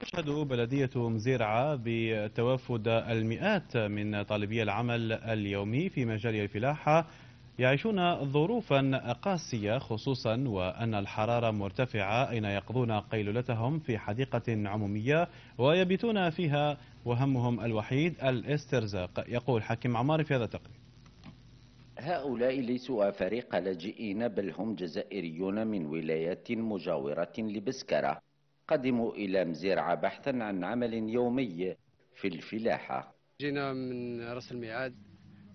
تشهد بلدية مزيرعة بتوافد المئات من طالبي العمل اليومي في مجال الفلاحة يعيشون ظروفا قاسية خصوصا وأن الحرارة مرتفعة أين يقضون قيلولتهم في حديقة عمومية ويبيتون فيها وهمهم الوحيد الاسترزاق يقول حكيم عمار في هذا التقرير هؤلاء ليسوا فريق لاجئين بل هم جزائريون من ولايات مجاورة لبسكرة قدموا إلى مزيرعة بحثا عن عمل يومي في الفلاحة جينا من راس الميعاد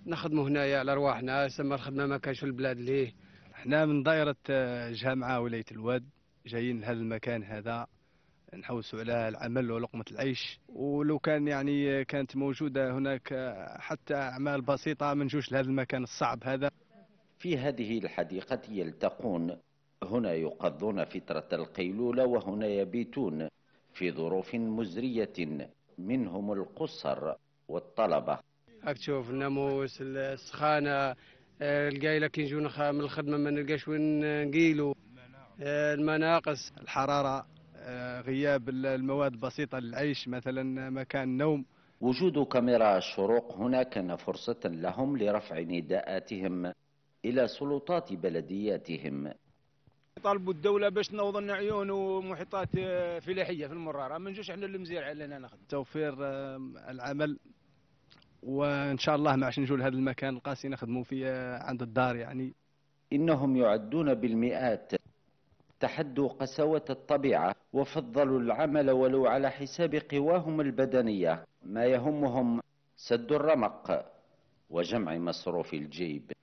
نخدموا هنايا على رواحنا سما الخدمة ما كانش في البلاد ليه احنا من دائرة آه، جامعة ولاية الواد جايين لهذا المكان هذا نحوسوا على العمل ولقمة العيش ولو كان يعني آه، كانت موجودة هناك آه، حتى أعمال بسيطة ما نجوش لهذا المكان الصعب هذا في هذه الحديقة يلتقون هنا يقضون فترة القيلولة وهنا يبيتون في ظروف مزرية منهم القصر والطلبة أكتشوف الناموس السخانة آه، القايلة كي نجيو من الخدمة ما نلقاش وين نقيلو آه، المناقص الحرارة آه، غياب المواد البسيطة للعيش مثلا مكان نوم وجود كاميرا الشروق هنا كان فرصة لهم لرفع نداءاتهم إلى سلطات بلدياتهم طالبوا الدوله باش تنوض لنا عيون ومحيطات آه، فلاحيه في المراره ما نجوش احنا المزيرع علينا ناخذ توفير آه، العمل وان شاء الله ما عادش نجوا لهذا المكان القاسي نخدموا فيه آه، عند الدار يعني انهم يعدون بالمئات تحدوا قساوه الطبيعه وفضلوا العمل ولو على حساب قواهم البدنيه ما يهمهم سد الرمق وجمع مصروف الجيب